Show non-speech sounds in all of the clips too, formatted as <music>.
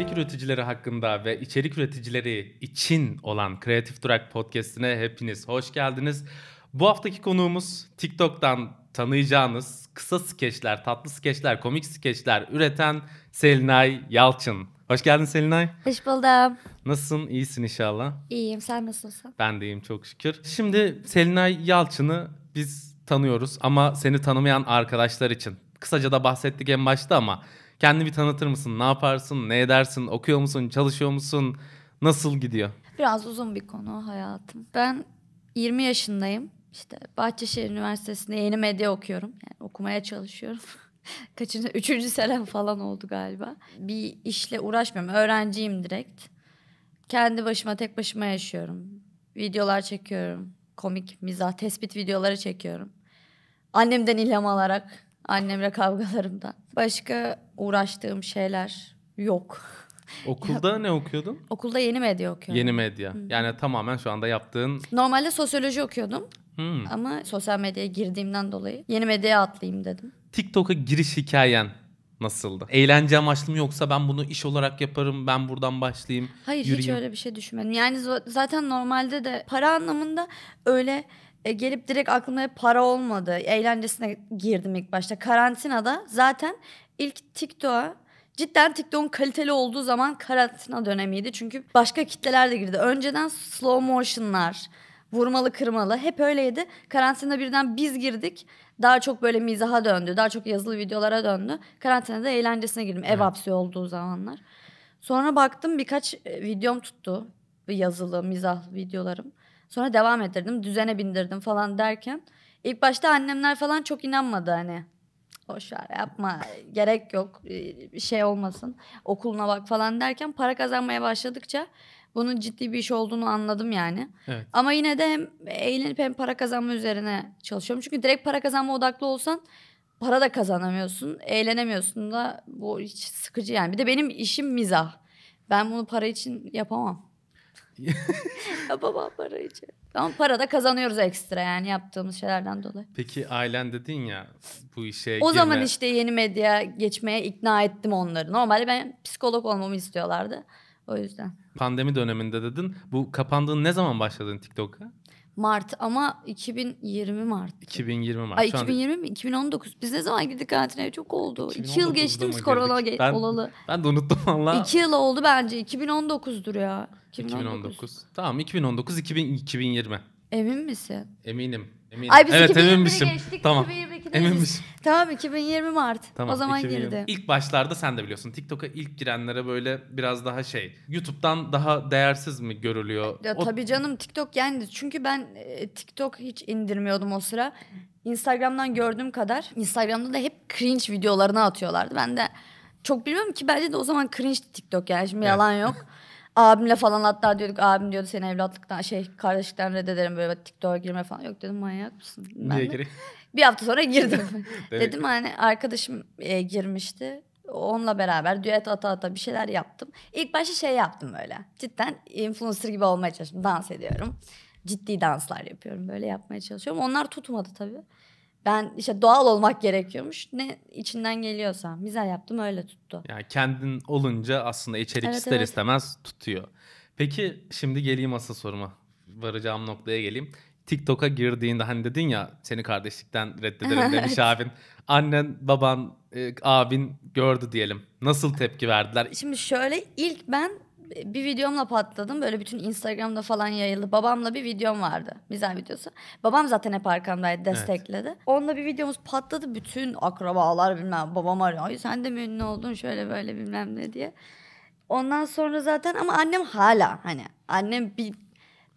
içerik üreticileri hakkında ve içerik üreticileri için olan Kreatif Durak Podcast'ine hepiniz hoş geldiniz. Bu haftaki konuğumuz TikTok'tan tanıyacağınız kısa skeçler, tatlı skeçler, komik skeçler üreten Selinay Yalçın. Hoş geldin Selinay. Hoş buldum. Nasılsın? İyisin inşallah. İyiyim. Sen nasılsın? Ben de iyiyim çok şükür. Şimdi Selinay Yalçın'ı biz tanıyoruz ama seni tanımayan arkadaşlar için. Kısaca da bahsettik en başta ama Kendini bir tanıtır mısın? Ne yaparsın? Ne edersin? Okuyor musun? Çalışıyor musun? Nasıl gidiyor? Biraz uzun bir konu hayatım. Ben 20 yaşındayım. İşte Bahçeşehir Üniversitesi'nde yeni medya okuyorum. Yani okumaya çalışıyorum. <laughs> Kaçıncı? Üçüncü senem falan oldu galiba. Bir işle uğraşmıyorum. Öğrenciyim direkt. Kendi başıma tek başıma yaşıyorum. Videolar çekiyorum. Komik, mizah, tespit videoları çekiyorum. Annemden ilham alarak. Annemle kavgalarımdan. Başka uğraştığım şeyler yok. Okulda ne okuyordun? Okulda yeni medya okuyorum. Yeni medya. Hı. Yani tamamen şu anda yaptığın... Normalde sosyoloji okuyordum. Hı. Ama sosyal medyaya girdiğimden dolayı yeni medyaya atlayayım dedim. TikTok'a giriş hikayen nasıldı? Eğlence amaçlı mı yoksa ben bunu iş olarak yaparım, ben buradan başlayayım, Hayır yürüyeyim. hiç öyle bir şey düşünmedim. Yani zaten normalde de para anlamında öyle e, gelip direkt aklımda para olmadı. Eğlencesine girdim ilk başta. Karantinada zaten ilk TikTok'a cidden TikTok'un kaliteli olduğu zaman karantina dönemiydi. Çünkü başka kitleler de girdi. Önceden slow motion'lar, vurmalı kırmalı hep öyleydi. karantina birden biz girdik. Daha çok böyle mizaha döndü. Daha çok yazılı videolara döndü. Karantinada eğlencesine girdim. Ev hapsi olduğu zamanlar. Sonra baktım birkaç e, videom tuttu. Yazılı, mizah videolarım. Sonra devam ettirdim. Düzene bindirdim falan derken. ilk başta annemler falan çok inanmadı hani boş yapma gerek yok bir e, şey olmasın okuluna bak falan derken para kazanmaya başladıkça bunun ciddi bir iş olduğunu anladım yani. Evet. Ama yine de hem eğlenip hem para kazanma üzerine çalışıyorum. Çünkü direkt para kazanma odaklı olsan para da kazanamıyorsun, eğlenemiyorsun da bu hiç sıkıcı yani. Bir de benim işim mizah. Ben bunu para için yapamam. <laughs> Ya babam arayıcı. Ama para da kazanıyoruz ekstra yani yaptığımız şeylerden dolayı. Peki ailen dedin ya bu işe O girme... zaman işte yeni medya geçmeye ikna ettim onları. Normalde ben psikolog olmamı istiyorlardı. O yüzden. Pandemi döneminde dedin. Bu kapandığın ne zaman başladın TikTok'a? Mart ama 2020 Mart. 2020 Mart. Ay, 2020 mi? 2019. Biz ne zaman girdik karantinaya? Çok oldu. 2 yıl geçti mi korona ge- ben, olalı. Ben de unuttum valla. 2 yıl oldu bence. 2019'dur ya. 2019. 2019. Tamam 2019 2020. Emin misin? Eminim. Eminim. Ay biz evet, 2021'i geçtik. Tamam. 2022'deyiz. Emin misin? Tamam 2020 Mart. Tamam, o zaman 2020. girdi. İlk başlarda sen de biliyorsun TikTok'a ilk girenlere böyle biraz daha şey YouTube'dan daha değersiz mi görülüyor? Ya, o... Tabii canım TikTok yani çünkü ben e, TikTok hiç indirmiyordum o sıra. Instagram'dan gördüğüm kadar Instagram'da da hep cringe videolarını atıyorlardı. Ben de çok bilmiyorum ki bence de o zaman cringe TikTok yani şimdi evet. yalan yok. <laughs> Abimle falan hatta diyorduk abim diyordu seni evlatlıktan şey kardeşlikten reddederim böyle TikTok'a girme falan. Yok dedim manyak mısın? Ben Niye gireyim? <laughs> Bir hafta sonra girdim. <laughs> dedim hani arkadaşım e, girmişti. Onunla beraber düet ata ata bir şeyler yaptım. İlk başta şey yaptım böyle. Cidden influencer gibi olmaya çalıştım. Dans ediyorum. Ciddi danslar yapıyorum. Böyle yapmaya çalışıyorum. Onlar tutmadı tabii. Ben işte doğal olmak gerekiyormuş. Ne içinden geliyorsa. Mizah yaptım öyle tuttu. Yani kendin olunca aslında içerik evet, ister evet. istemez tutuyor. Peki şimdi geleyim asıl soruma. Varacağım noktaya geleyim. TikTok'a girdiğinde hani dedin ya seni kardeşlikten reddederim <laughs> demiş abin. Annen, baban, e, abin gördü diyelim. Nasıl tepki verdiler? Şimdi şöyle ilk ben bir videomla patladım. Böyle bütün Instagram'da falan yayıldı. Babamla bir videom vardı. güzel videosu. Babam zaten hep arkamdaydı destekledi. Evet. Onunla bir videomuz patladı. Bütün akrabalar bilmem babam arıyor. Ay sen de mi ünlü oldun şöyle böyle bilmem ne diye. Ondan sonra zaten ama annem hala hani annem bir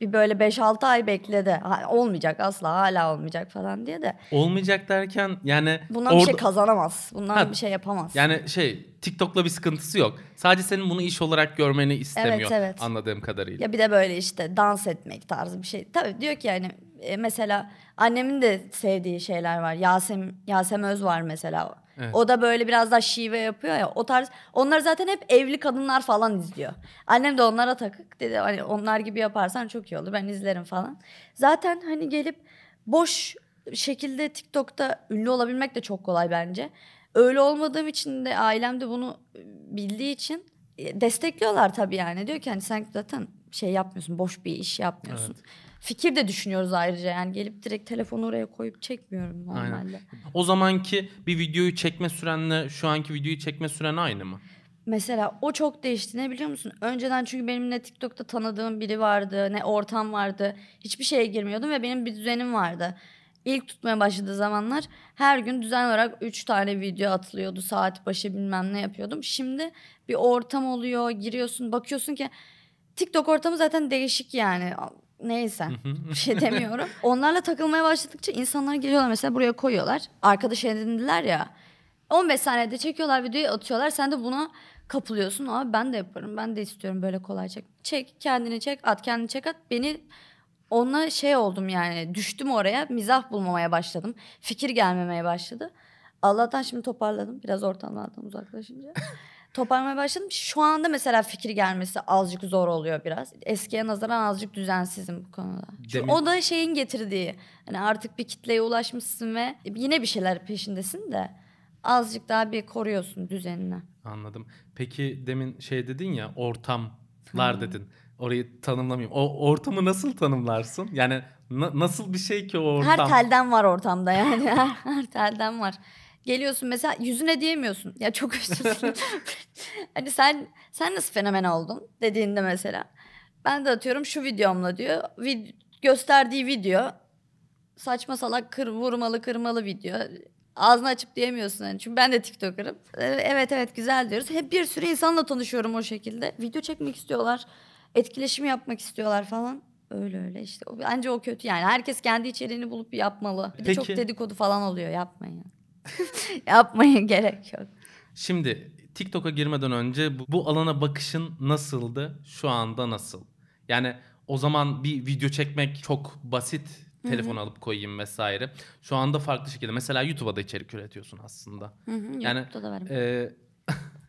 bir böyle 5-6 ay bekledi. olmayacak asla hala olmayacak falan diye de. Olmayacak derken yani... Bundan orada... bir şey kazanamaz. Bundan ha, bir şey yapamaz. Yani şey TikTok'la bir sıkıntısı yok. Sadece senin bunu iş olarak görmeni istemiyor evet, evet. anladığım kadarıyla. Ya bir de böyle işte dans etmek tarzı bir şey. Tabii diyor ki yani e, mesela annemin de sevdiği şeyler var. Yasem Yasem Öz var mesela. Evet. O da böyle biraz daha şive yapıyor ya. O tarz. Onlar zaten hep evli kadınlar falan izliyor. Annem de onlara takık dedi. Hani onlar gibi yaparsan çok iyi olur. Ben izlerim falan. Zaten hani gelip boş şekilde TikTok'ta ünlü olabilmek de çok kolay bence. Öyle olmadığım için de ailem de bunu bildiği için e, destekliyorlar tabii yani. Diyor ki hani sen zaten şey yapmıyorsun, boş bir iş yapmıyorsun. Evet fikir de düşünüyoruz ayrıca yani gelip direkt telefonu oraya koyup çekmiyorum normalde. Aynen. O zamanki bir videoyu çekme sürenle şu anki videoyu çekme süren aynı mı? Mesela o çok değişti ne biliyor musun? Önceden çünkü benim ne TikTok'ta tanıdığım biri vardı ne ortam vardı. Hiçbir şeye girmiyordum ve benim bir düzenim vardı. İlk tutmaya başladığı zamanlar her gün düzenli olarak 3 tane video atılıyordu. Saat başı bilmem ne yapıyordum. Şimdi bir ortam oluyor giriyorsun bakıyorsun ki TikTok ortamı zaten değişik yani neyse bir şey demiyorum. <laughs> Onlarla takılmaya başladıkça insanlar geliyorlar mesela buraya koyuyorlar. Arkadaş edindiler ya. 15 saniyede çekiyorlar videoyu atıyorlar. Sen de buna kapılıyorsun. Abi ben de yaparım. Ben de istiyorum böyle kolay çek. Çek kendini çek at kendini çek at. Beni onunla şey oldum yani düştüm oraya mizah bulmamaya başladım. Fikir gelmemeye başladı. Allah'tan şimdi toparladım. Biraz ortamlardan uzaklaşınca. <laughs> toparlamaya başladım. Şu anda mesela fikir gelmesi azıcık zor oluyor biraz. Eskiye nazaran azıcık düzensizim bu konuda. Çünkü o da şeyin getirdiği. Hani artık bir kitleye ulaşmışsın ve yine bir şeyler peşindesin de azıcık daha bir koruyorsun düzenini. Anladım. Peki demin şey dedin ya ortamlar dedin. Orayı tanımlamayayım. O ortamı nasıl tanımlarsın? Yani na- nasıl bir şey ki o ortam? Her telden var ortamda yani. her, <laughs> her telden var. Geliyorsun mesela yüzüne diyemiyorsun. Ya çok <laughs> özür hani sen sen nasıl fenomen oldun dediğinde mesela. Ben de atıyorum şu videomla diyor. Vid gösterdiği video saçma salak kır, vurmalı kırmalı video. Ağzını açıp diyemiyorsun hani. Çünkü ben de TikToker'ım. Ee, evet evet güzel diyoruz. Hep bir sürü insanla tanışıyorum o şekilde. Video çekmek istiyorlar. Etkileşim yapmak istiyorlar falan. Öyle öyle işte. Anca o kötü yani. Herkes kendi içeriğini bulup yapmalı. Bir de Peki. çok dedikodu falan oluyor yapmayın. <laughs> Yapmaya gerek yok. Şimdi TikTok'a girmeden önce bu, bu alana bakışın nasıldı? Şu anda nasıl? Yani o zaman bir video çekmek çok basit. Telefon alıp koyayım vesaire. Şu anda farklı şekilde. Mesela YouTube'a da içerik üretiyorsun aslında. Hı hı, yani YouTube'da da varım. e,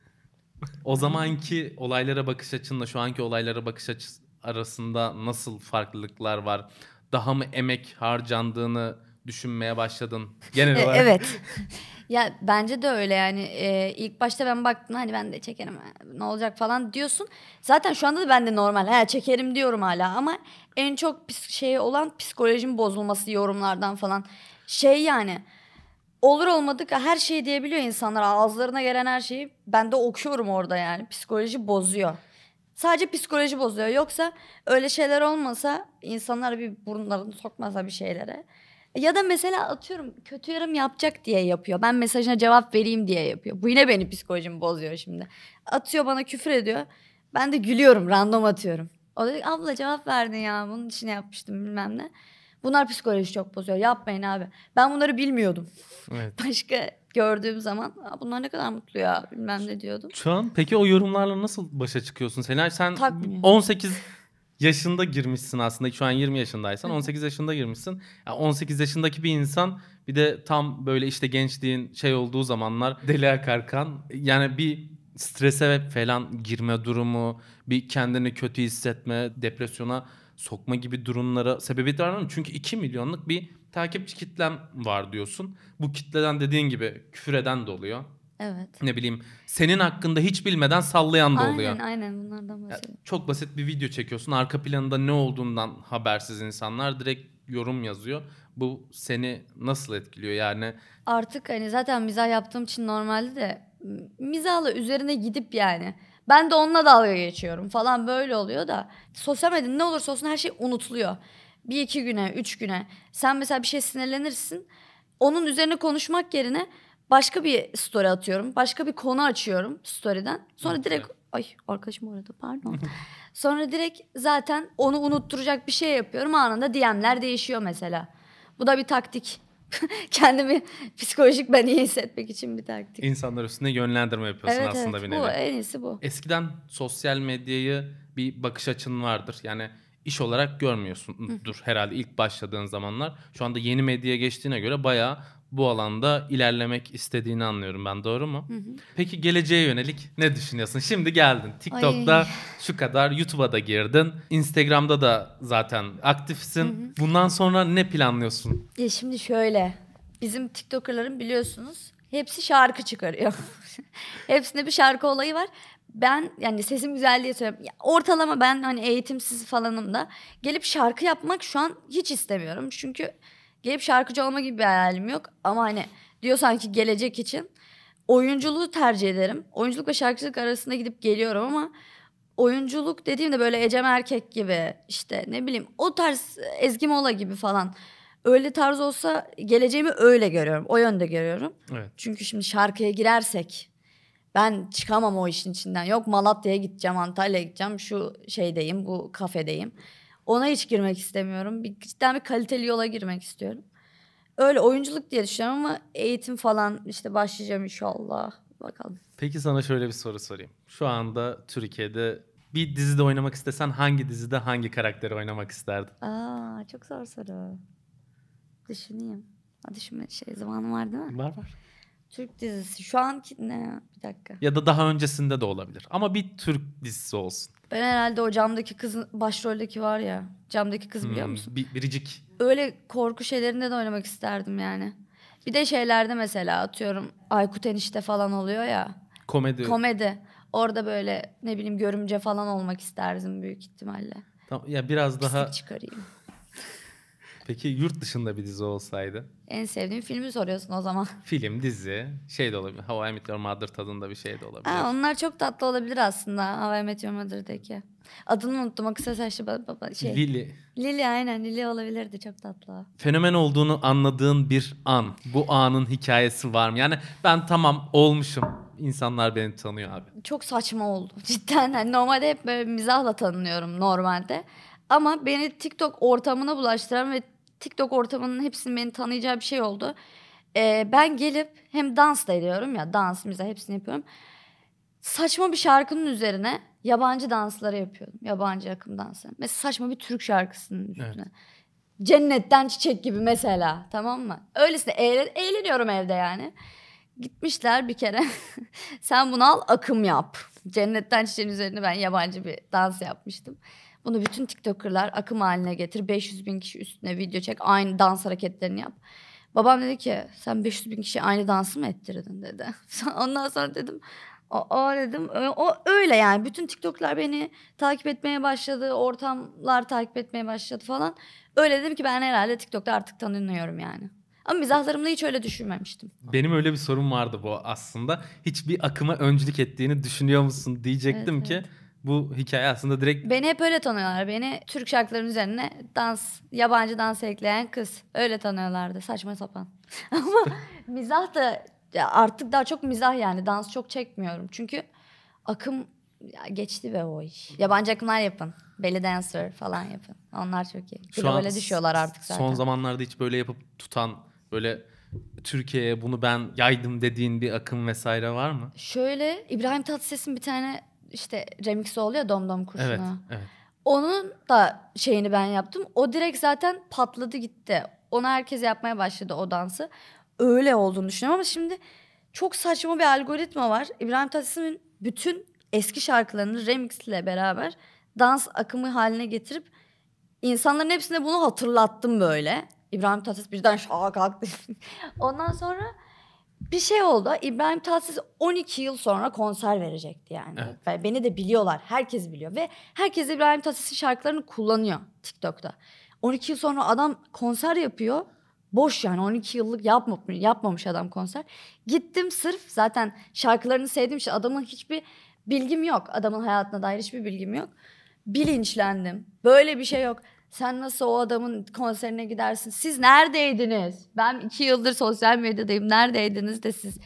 <laughs> o zamanki olaylara bakış açınla şu anki olaylara bakış açısı arasında nasıl farklılıklar var? Daha mı emek harcandığını düşünmeye başladın genel e, olarak? evet. <laughs> Ya bence de öyle yani ee, ilk başta ben baktım hani ben de çekerim ne olacak falan diyorsun. Zaten şu anda da ben de normal ha çekerim diyorum hala ama en çok şey olan psikolojim bozulması yorumlardan falan. Şey yani olur olmadık her şeyi diyebiliyor insanlar ağızlarına gelen her şeyi ben de okuyorum orada yani psikoloji bozuyor. Sadece psikoloji bozuyor yoksa öyle şeyler olmasa insanlar bir burnlarını sokmasa bir şeylere ya da mesela atıyorum kötü yarım yapacak diye yapıyor. Ben mesajına cevap vereyim diye yapıyor. Bu yine beni psikolojimi bozuyor şimdi. Atıyor bana küfür ediyor. Ben de gülüyorum random atıyorum. O da diyor abla cevap verdin ya bunun için yapmıştım bilmem ne. Bunlar psikoloji çok bozuyor. Yapmayın abi. Ben bunları bilmiyordum. Evet. <laughs> Başka gördüğüm zaman bunlar ne kadar mutlu ya bilmem ne diyordum. Şu an peki o yorumlarla nasıl başa çıkıyorsun? Sena sen Takmıyor. 18 yaşında girmişsin aslında. Şu an 20 yaşındaysan 18 yaşında girmişsin. Yani 18 yaşındaki bir insan bir de tam böyle işte gençliğin şey olduğu zamanlar deli akarkan. yani bir strese falan girme durumu, bir kendini kötü hissetme, depresyona sokma gibi durumlara sebebiyet mı? Çünkü 2 milyonluk bir takipçi kitlem var diyorsun. Bu kitleden dediğin gibi küfür eden de oluyor. Evet. Ne bileyim senin hakkında hiç bilmeden sallayan da aynen, oluyor. Aynen aynen bunlardan bahsediyorum. Ya, çok basit bir video çekiyorsun arka planında ne olduğundan habersiz insanlar direkt yorum yazıyor. Bu seni nasıl etkiliyor yani? Artık hani zaten mizah yaptığım için normalde de mizahla üzerine gidip yani ben de onunla dalga geçiyorum falan böyle oluyor da sosyal medyada ne olursa olsun her şey unutuluyor. Bir iki güne, üç güne. Sen mesela bir şey sinirlenirsin. Onun üzerine konuşmak yerine Başka bir story atıyorum. Başka bir konu açıyorum story'den. Sonra direkt ay arkadaşım orada pardon. <laughs> Sonra direkt zaten onu unutturacak bir şey yapıyorum. Anında DM'ler değişiyor mesela. Bu da bir taktik. <laughs> Kendimi psikolojik ben iyi hissetmek için bir taktik. İnsanlar üstüne yönlendirme yapıyorsun evet, aslında evet, bir nevi. Bu en iyisi bu. Eskiden sosyal medyayı bir bakış açın vardır. Yani iş olarak görmüyorsundur herhalde ilk başladığın zamanlar. Şu anda yeni medyaya geçtiğine göre bayağı bu alanda ilerlemek istediğini anlıyorum ben doğru mu? Hı hı. Peki geleceğe yönelik ne düşünüyorsun? Şimdi geldin TikTok'ta şu kadar, YouTube'a da girdin. Instagram'da da zaten aktifsin. Hı hı. Bundan sonra ne planlıyorsun? Ya şimdi şöyle. Bizim TikToker'ların biliyorsunuz hepsi şarkı çıkarıyor. <laughs> Hepsinde bir şarkı olayı var ben yani sesim güzel diye söylüyorum. Ortalama ben hani eğitimsiz falanım da gelip şarkı yapmak şu an hiç istemiyorum. Çünkü gelip şarkıcı olma gibi bir hayalim yok. Ama hani diyor sanki gelecek için oyunculuğu tercih ederim. Oyunculuk ve şarkıcılık arasında gidip geliyorum ama oyunculuk dediğimde böyle Ecem Erkek gibi işte ne bileyim o tarz Ezgi Mola gibi falan öyle tarz olsa geleceğimi öyle görüyorum. O yönde görüyorum. Evet. Çünkü şimdi şarkıya girersek ben çıkamam o işin içinden. Yok Malatya'ya gideceğim, Antalya'ya gideceğim, şu şeydeyim, bu kafedeyim. Ona hiç girmek istemiyorum. Bir, cidden bir kaliteli yola girmek istiyorum. Öyle oyunculuk diye düşünüyorum ama eğitim falan işte başlayacağım inşallah. Bakalım. Peki sana şöyle bir soru sorayım. Şu anda Türkiye'de bir dizide oynamak istesen hangi dizide hangi karakteri oynamak isterdin? Aa çok zor soru. Düşüneyim. Düşünme şey zamanım var değil mi? Var var. Türk dizisi. Şu anki ne? Bir dakika. Ya da daha öncesinde de olabilir. Ama bir Türk dizisi olsun. Ben herhalde o camdaki kızın başroldeki var ya. Camdaki kız biliyor hmm, musun? Hmm, bir, biricik. Öyle korku şeylerinde de oynamak isterdim yani. Bir de şeylerde mesela atıyorum Aykut Enişte falan oluyor ya. Komedi. Komedi. Orada böyle ne bileyim görümce falan olmak isterdim büyük ihtimalle. Tamam ya biraz Pislik daha çıkarayım. Peki yurt dışında bir dizi olsaydı? En sevdiğim filmi soruyorsun o zaman. <laughs> Film, dizi, şey de olabilir. How I Met Your Mother tadında bir şey de olabilir. Aa, onlar çok tatlı olabilir aslında How I Met Your Mother'daki. Adını unuttum o kısa saçlı baba şey. Lily. Lily aynen Lily olabilirdi çok tatlı. Fenomen olduğunu anladığın bir an. Bu anın hikayesi var mı? Yani ben tamam olmuşum. İnsanlar beni tanıyor abi. Çok saçma oldu <laughs> cidden. Yani normalde hep böyle mizahla tanınıyorum normalde. Ama beni TikTok ortamına bulaştıran ve TikTok ortamının hepsinin beni tanıyacağı bir şey oldu. Ee, ben gelip hem dans da ediyorum ya dans, müze hepsini yapıyorum. Saçma bir şarkının üzerine yabancı dansları yapıyordum. Yabancı akım dansı. Mesela saçma bir Türk şarkısının üstüne. Evet. Cennetten çiçek gibi mesela tamam mı? Öylesine eğlen eğleniyorum evde yani. Gitmişler bir kere <laughs> sen bunu al akım yap. Cennetten çiçeğin üzerine ben yabancı bir dans yapmıştım. Bunu bütün TikToker'lar akım haline getir. 500 bin kişi üstüne video çek. Aynı dans hareketlerini yap. Babam dedi ki sen 500 bin kişi aynı dansı mı ettirdin dedi. <laughs> Ondan sonra dedim o dedim o öyle yani bütün TikTok'lar beni takip etmeye başladı ortamlar takip etmeye başladı falan öyle dedim ki ben herhalde TikTok'ta artık tanınıyorum yani. Ama mizahlarımda hiç öyle düşünmemiştim. Benim öyle bir sorum vardı bu aslında. Hiçbir akıma öncülük ettiğini düşünüyor musun diyecektim evet, ki evet bu hikaye aslında direkt... Beni hep öyle tanıyorlar. Beni Türk şarkıların üzerine dans, yabancı dans ekleyen kız. Öyle tanıyorlardı. Saçma sapan. <laughs> Ama mizah da artık daha çok mizah yani. Dans çok çekmiyorum. Çünkü akım ya geçti be o iş. Yabancı akımlar yapın. Belly dancer falan yapın. Onlar çok iyi. Şu Globale an düşüyorlar artık zaten. Son zamanlarda hiç böyle yapıp tutan böyle Türkiye'ye bunu ben yaydım dediğin bir akım vesaire var mı? Şöyle İbrahim Tatlıses'in bir tane işte remix'i oluyor dom kursuna. Evet, evet. Onun da şeyini ben yaptım. O direkt zaten patladı gitti. Ona herkes yapmaya başladı o dansı. Öyle olduğunu düşünüyorum ama şimdi çok saçma bir algoritma var. İbrahim Tatlıses'in bütün eski şarkılarını remixle beraber dans akımı haline getirip insanların hepsine bunu hatırlattım böyle. İbrahim Tatlıses birden şaka kalktı. <laughs> Ondan sonra bir şey oldu. İbrahim e, Tatlıses 12 yıl sonra konser verecekti yani. Evet. Beni de biliyorlar. Herkes biliyor. Ve herkes İbrahim Tatlıses'in şarkılarını kullanıyor TikTok'ta. 12 yıl sonra adam konser yapıyor. Boş yani 12 yıllık yapma, yapmamış adam konser. Gittim sırf zaten şarkılarını sevdiğim için adamın hiçbir bilgim yok. Adamın hayatına dair hiçbir bilgim yok. Bilinçlendim. Böyle bir şey yok. Sen nasıl o adamın konserine gidersin? Siz neredeydiniz? Ben iki yıldır sosyal medyadayım. Neredeydiniz de siz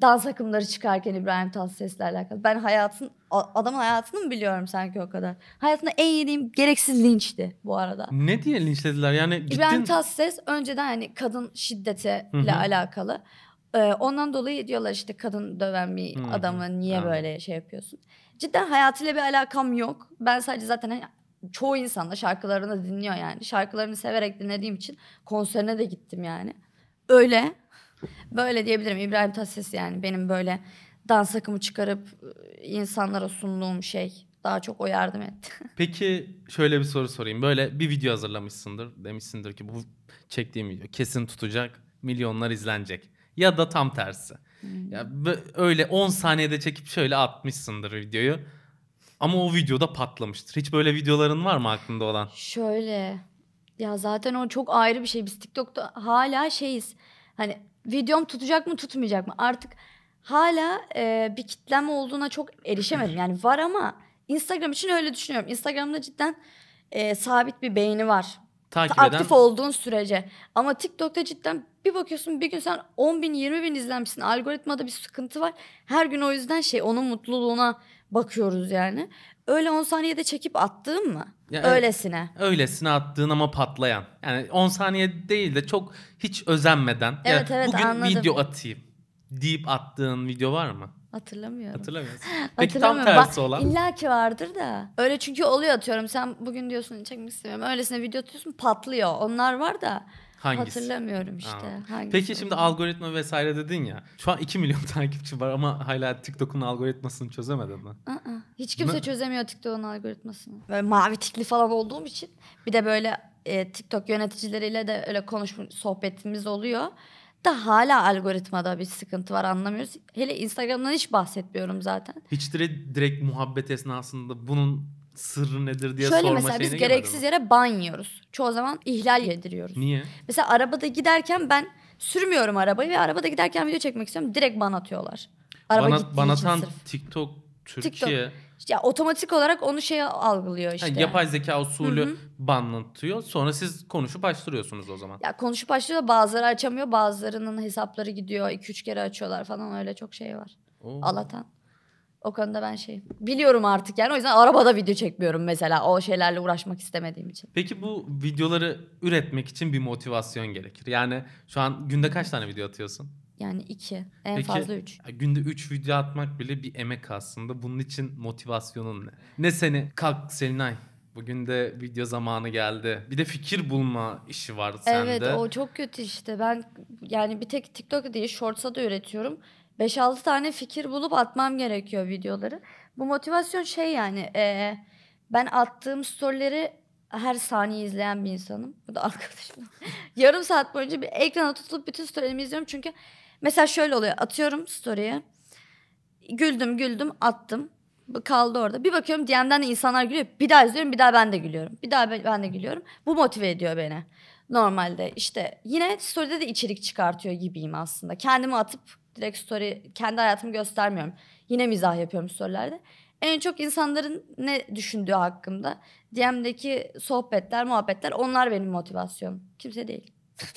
dans akımları çıkarken İbrahim Tatlıses'le alakalı. Ben hayatın adamın hayatını mı biliyorum sanki o kadar? Hayatında en yediğim gereksiz linçti bu arada. Ne diye linçlediler? Yani gittin... İbrahim Tatlıses önceden hani kadın şiddeti ile alakalı. Ee, ondan dolayı diyorlar işte kadın döven bir adamı niye Hı-hı. böyle şey yapıyorsun? Cidden hayatıyla bir alakam yok. Ben sadece zaten hani çoğu insan da şarkılarını dinliyor yani. Şarkılarını severek dinlediğim için konserine de gittim yani. Öyle. Böyle diyebilirim İbrahim Tatlıses yani benim böyle dans akımı çıkarıp insanlara sunduğum şey. Daha çok o yardım etti. <laughs> Peki şöyle bir soru sorayım. Böyle bir video hazırlamışsındır. Demişsindir ki bu çektiğim video kesin tutacak. Milyonlar izlenecek. Ya da tam tersi. Hmm. Ya öyle 10 saniyede çekip şöyle atmışsındır videoyu. Ama o videoda patlamıştır. Hiç böyle videoların var mı aklında olan? Şöyle. Ya zaten o çok ayrı bir şey. Biz TikTok'ta hala şeyiz. Hani videom tutacak mı tutmayacak mı? Artık hala e, bir kitleme olduğuna çok erişemedim. Yani var ama Instagram için öyle düşünüyorum. Instagram'da cidden e, sabit bir beğeni var. Takip eden... Aktif olduğun sürece. Ama TikTok'ta cidden bir bakıyorsun bir gün sen 10 bin 20 bin izlenmişsin. Algoritmada bir sıkıntı var. Her gün o yüzden şey onun mutluluğuna bakıyoruz yani. Öyle 10 saniyede çekip attığım mı? Ya, öylesine. Öylesine attığın ama patlayan. Yani 10 saniye değil de çok hiç özenmeden. Evet yani evet bugün anladım. video atayım deyip attığın video var mı? Hatırlamıyorum. Hatırlamıyorsun. <laughs> Peki tam tersi olan? İlla ki vardır da. Öyle çünkü oluyor atıyorum. Sen bugün diyorsun çekmek istemiyorum. Öylesine video atıyorsun patlıyor. Onlar var da. Hangisi? Hatırlamıyorum işte. Hangisi Peki şimdi olabilir? algoritma vesaire dedin ya. Şu an 2 milyon <laughs> takipçi var ama hala TikTok'un algoritmasını çözemedin mi? Aa, hiç kimse ne? çözemiyor TikTok'un algoritmasını. Böyle mavi tikli falan olduğum için. Bir de böyle e, TikTok yöneticileriyle de öyle konuşma sohbetimiz oluyor da hala algoritmada bir sıkıntı var anlamıyoruz. Hele Instagram'dan hiç bahsetmiyorum zaten. Hiç direkt, direkt muhabbet esnasında bunun sırrı nedir diye Şöyle sorma mesela biz gereksiz yere ban yiyoruz. Çoğu zaman ihlal yediriyoruz. Niye? Mesela arabada giderken ben sürmüyorum arabayı ve arabada giderken video çekmek istiyorum. Direkt ban atıyorlar. Araba bana, ban atan sırf. TikTok Türkiye TikTok. Ya otomatik olarak onu şey algılıyor işte. Yani yapay zeka usulü banlatıyor. Sonra siz konuşup açtırıyorsunuz o zaman. Ya konuşup açtırıyor bazıları açamıyor. Bazılarının hesapları gidiyor. 2-3 kere açıyorlar falan öyle çok şey var. Oo. Alatan. O konuda ben şey biliyorum artık yani o yüzden arabada video çekmiyorum mesela o şeylerle uğraşmak istemediğim için. Peki bu videoları üretmek için bir motivasyon gerekir. Yani şu an günde kaç tane video atıyorsun? Yani iki en Peki, fazla üç. Günde üç video atmak bile bir emek aslında. Bunun için motivasyonun ne? Ne seni kalk Selinay Bugün de video zamanı geldi. Bir de fikir bulma işi var sende. Evet o çok kötü işte. Ben yani bir tek TikTok değil Shorts'a da üretiyorum. 5-6 tane fikir bulup atmam gerekiyor videoları. Bu motivasyon şey yani e, ben attığım storyleri her saniye izleyen bir insanım. Bu da <laughs> arkadaşım. Yarım saat boyunca bir ekrana tutulup bütün storylerimi izliyorum. Çünkü mesela şöyle oluyor. Atıyorum story'e. Güldüm güldüm attım. Kaldı orada. Bir bakıyorum DM'den de insanlar gülüyor. Bir daha izliyorum bir daha ben de gülüyorum. Bir daha ben de gülüyorum. Bu motive ediyor beni. Normalde işte yine story'de de içerik çıkartıyor gibiyim aslında. Kendimi atıp direkt story kendi hayatımı göstermiyorum. Yine mizah yapıyorum storylerde. En çok insanların ne düşündüğü hakkında DM'deki sohbetler, muhabbetler onlar benim motivasyonum. Kimse değil.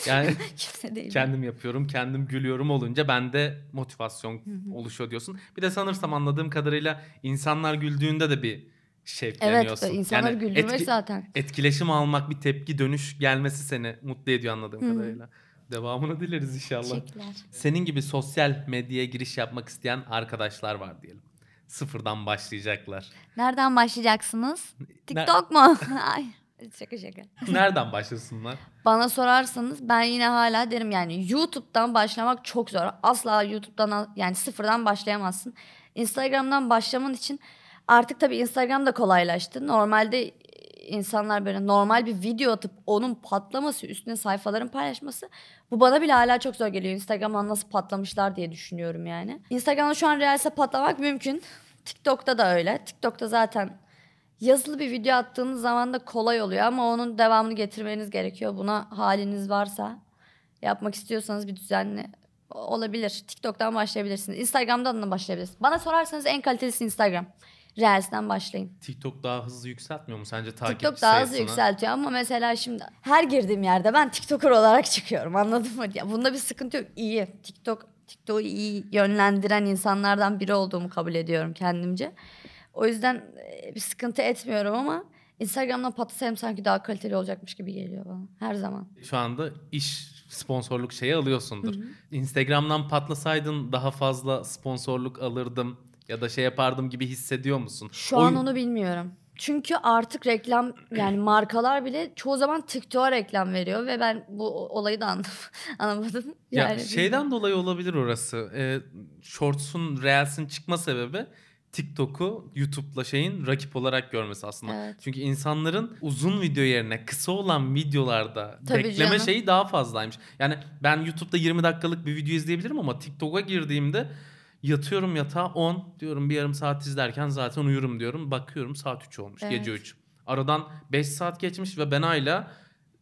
Yani <laughs> kimse değil. Kendim yapıyorum, kendim gülüyorum olunca bende motivasyon oluşuyor diyorsun. Bir de sanırsam anladığım kadarıyla insanlar güldüğünde de bir şevkleniyorsun. Evet, insanlar yani güldürmek etki, zaten. Etkileşim almak, bir tepki dönüş gelmesi seni mutlu ediyor anladığım kadarıyla. Devamını dileriz inşallah. Teşekkürler. Senin gibi sosyal medyaya giriş yapmak isteyen arkadaşlar var diyelim. Sıfırdan başlayacaklar. Nereden başlayacaksınız? TikTok mu? <laughs> Ay. Şaka şaka. Nereden başlasınlar? Bana sorarsanız ben yine hala derim yani YouTube'dan başlamak çok zor. Asla YouTube'dan yani sıfırdan başlayamazsın. Instagram'dan başlaman için artık tabii Instagram da kolaylaştı. Normalde insanlar böyle normal bir video atıp onun patlaması üstüne sayfaların paylaşması bu bana bile hala çok zor geliyor. Instagram'dan nasıl patlamışlar diye düşünüyorum yani. Instagram'da şu an Reels'e patlamak mümkün. TikTok'ta da öyle. TikTok'ta zaten yazılı bir video attığınız zaman da kolay oluyor ama onun devamını getirmeniz gerekiyor. Buna haliniz varsa yapmak istiyorsanız bir düzenli olabilir. TikTok'tan başlayabilirsiniz. Instagram'dan da başlayabilirsiniz. Bana sorarsanız en kalitelisi Instagram. Reels'ten başlayın. TikTok daha hızlı yükseltmiyor mu sence takip TikTok daha hızlı sayısına? yükseltiyor ama mesela şimdi her girdiğim yerde ben TikToker olarak çıkıyorum anladın mı? Ya bunda bir sıkıntı yok. İyi. TikTok TikTok'u iyi yönlendiren insanlardan biri olduğumu kabul ediyorum kendimce. O yüzden e, bir sıkıntı etmiyorum ama Instagram'dan patlasayım sanki daha kaliteli olacakmış gibi geliyor bana her zaman. Şu anda iş sponsorluk şeyi alıyorsundur. Hı hı. Instagram'dan patlasaydın daha fazla sponsorluk alırdım ya da şey yapardım gibi hissediyor musun? Şu Oyun... an onu bilmiyorum. Çünkü artık reklam yani markalar bile çoğu zaman TikTok'a reklam veriyor ve ben bu olayı da anladım, anlamadım. <laughs> Yani ya şeyden bilmiyorum. dolayı olabilir orası. Ee, Shorts'un, Reels'in çıkma sebebi TikTok'u YouTube'la şeyin rakip olarak görmesi aslında. Evet. Çünkü insanların uzun video yerine kısa olan videolarda Tabii bekleme canım. şeyi daha fazlaymış. Yani ben YouTube'da 20 dakikalık bir video izleyebilirim ama TikTok'a girdiğimde Yatıyorum yatağa 10 diyorum bir yarım saat izlerken zaten uyurum diyorum. Bakıyorum saat 3 olmuş evet. gece 3. Aradan 5 saat geçmiş ve ben hala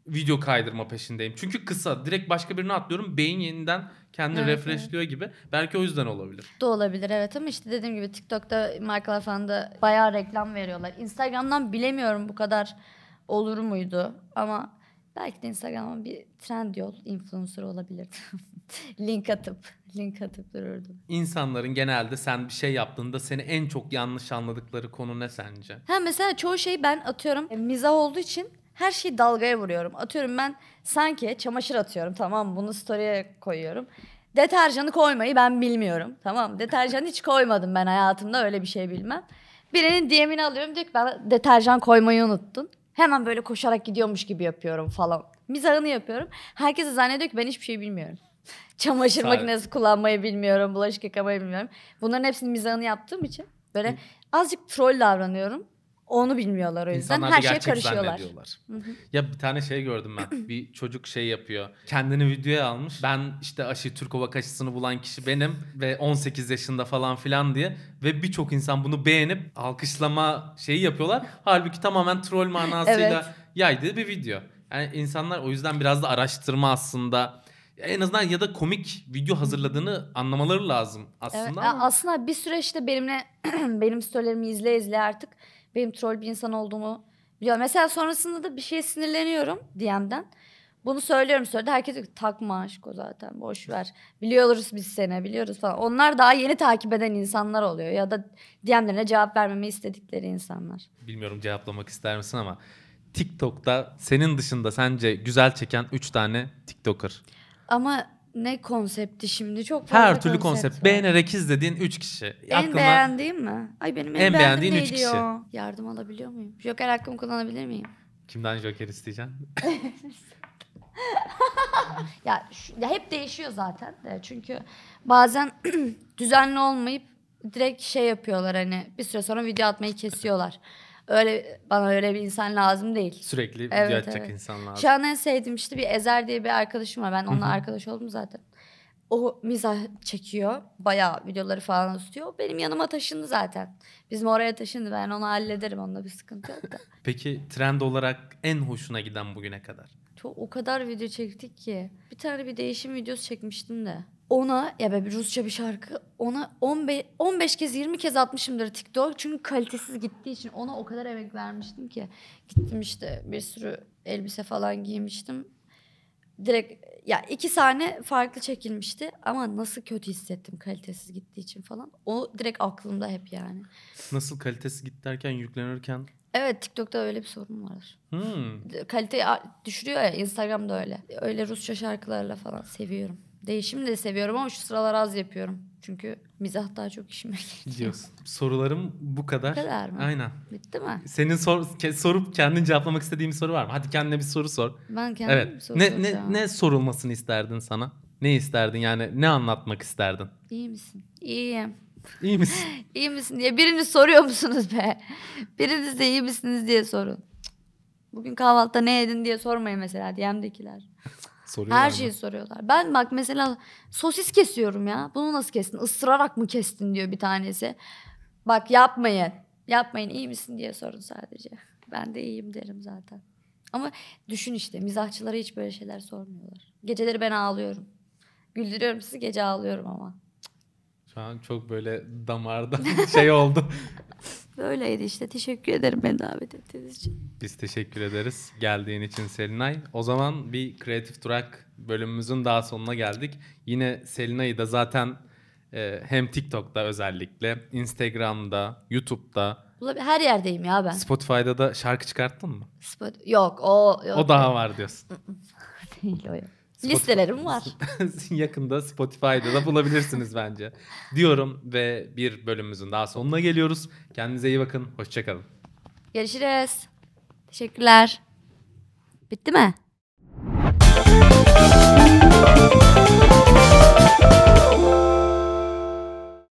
video kaydırma peşindeyim. Çünkü kısa direkt başka birine atlıyorum. Beyin yeniden kendini evet, refreshliyor evet. gibi. Belki o yüzden olabilir. Da olabilir evet ama işte dediğim gibi TikTok'ta markalar falan da bayağı reklam veriyorlar. Instagram'dan bilemiyorum bu kadar olur muydu ama Belki de Instagram'a bir trend yol influencer olabilirdim. <laughs> link atıp, link atıp dururdum. İnsanların genelde sen bir şey yaptığında seni en çok yanlış anladıkları konu ne sence? Ha mesela çoğu şeyi ben atıyorum e, mizah olduğu için her şeyi dalgaya vuruyorum. Atıyorum ben sanki çamaşır atıyorum tamam bunu story'e koyuyorum. Deterjanı koymayı ben bilmiyorum. Tamam deterjan hiç koymadım ben hayatımda öyle bir şey bilmem. Birinin DM'ini alıyorum diyor ki ben deterjan koymayı unuttun. Hemen böyle koşarak gidiyormuş gibi yapıyorum falan. Mizahını yapıyorum. Herkes zannediyor ki ben hiçbir şey bilmiyorum. <laughs> Çamaşır Sadece. makinesi kullanmayı bilmiyorum, bulaşık yıkamayı bilmiyorum. Bunların hepsini mizahını yaptığım için böyle azıcık troll davranıyorum. Onu bilmiyorlar o yüzden. İnsanlar Her şeye karışıyorlar. Ya bir tane şey gördüm ben. <clears throat> bir çocuk şey yapıyor. Kendini videoya almış. Ben işte aşı Türkovak aşısını bulan kişi benim ve 18 yaşında falan filan diye ve birçok insan bunu beğenip alkışlama şeyi yapıyorlar. Halbuki tamamen troll manasıyla evet. yaydığı bir video. Yani insanlar o yüzden biraz da araştırma aslında en azından ya da komik video hazırladığını anlamaları lazım aslında. Evet, aslında bir süreçte benimle <clears throat> benim storylerimi izle izle artık benim troll bir insan olduğumu biliyor. Mesela sonrasında da bir şeye sinirleniyorum DM'den. Bunu söylüyorum söyledi. Herkes diyor takma aşk o zaten boş ver. Biliyoruz biz seni biliyoruz falan. Onlar daha yeni takip eden insanlar oluyor. Ya da DM'lerine cevap vermemi istedikleri insanlar. Bilmiyorum cevaplamak ister misin ama TikTok'ta senin dışında sence güzel çeken 3 tane TikToker. Ama ne konsepti şimdi çok fazla Her türlü konsept. konsept. Beğenerek izlediğin 3 kişi. En Aklına... beğendiğim mi? Ay benim en, en beğendiğin 3 kişi. Yardım alabiliyor muyum? Joker hakkımı kullanabilir miyim? Kimden Joker isteyeceksin? <laughs> ya, şu, ya hep değişiyor zaten de. Çünkü bazen <clears throat> düzenli olmayıp direkt şey yapıyorlar hani bir süre sonra video atmayı kesiyorlar. Öyle bana öyle bir insan lazım değil. Sürekli evet, rica evet. insan lazım. Şu an en sevdiğim işte bir Ezer diye bir arkadaşım var. Ben onunla arkadaş oldum zaten. O mizah çekiyor. Bayağı videoları falan tutuyor. Benim yanıma taşındı zaten. Bizim oraya taşındı. Ben onu hallederim. Onunla bir sıkıntı yok da. <laughs> Peki trend olarak en hoşuna giden bugüne kadar? Çok, o kadar video çektik ki. Bir tane bir değişim videosu çekmiştim de ona ya ben Rusça bir şarkı ona 15 15 kez 20 kez atmışımdır TikTok. Çünkü kalitesiz gittiği için ona o kadar emek vermiştim ki gittim işte bir sürü elbise falan giymiştim. Direkt ya iki sahne farklı çekilmişti ama nasıl kötü hissettim kalitesiz gittiği için falan. O direkt aklımda hep yani. Nasıl kalitesiz git derken yüklenirken Evet TikTok'ta öyle bir sorun var. Hmm. Kalite düşürüyor ya Instagram'da öyle. Öyle Rusça şarkılarla falan seviyorum. Değişimi de seviyorum ama şu sıralar az yapıyorum. Çünkü mizah daha çok işime geliyor. Diyorsun. Sorularım bu kadar. Bu kadar mı? Aynen. Bitti mi? Senin sor, ke, sorup kendin cevaplamak istediğin bir soru var mı? Hadi kendine bir soru sor. Ben kendim evet. bir soru ne, soracağım. Ne, ne sorulmasını isterdin sana? Ne isterdin yani ne anlatmak isterdin? İyi misin? İyiyim. İyi misin? <laughs> İyi misin diye birini soruyor musunuz be? Biriniz de iyi misiniz diye sorun. Bugün kahvaltıda ne yedin diye sormayın mesela DM'dekiler. Soruyorlar Her şeyi mı? soruyorlar. Ben bak mesela sosis kesiyorum ya. Bunu nasıl kestin? Isırarak mı kestin diyor bir tanesi. Bak yapmayın. Yapmayın iyi misin diye sorun sadece. Ben de iyiyim derim zaten. Ama düşün işte mizahçılara hiç böyle şeyler sormuyorlar. Geceleri ben ağlıyorum. Güldürüyorum sizi gece ağlıyorum ama. Şu an çok böyle damarda <laughs> şey oldu. Böyleydi işte. Teşekkür ederim beni davet ettiğiniz için. Biz teşekkür ederiz geldiğin için Selinay. O zaman bir Creative Track bölümümüzün daha sonuna geldik. Yine Selinay'ı da zaten e, hem TikTok'ta özellikle, Instagram'da, YouTube'da her yerdeyim ya ben. Spotify'da da şarkı çıkarttın mı? Spot yok o yok. O daha var diyorsun. <laughs> Değil o yok. Listelerim var. <laughs> Yakında Spotify'da da bulabilirsiniz bence. Diyorum ve bir bölümümüzün daha sonuna geliyoruz. Kendinize iyi bakın. Hoşçakalın. Görüşürüz. Teşekkürler. Bitti mi? Thank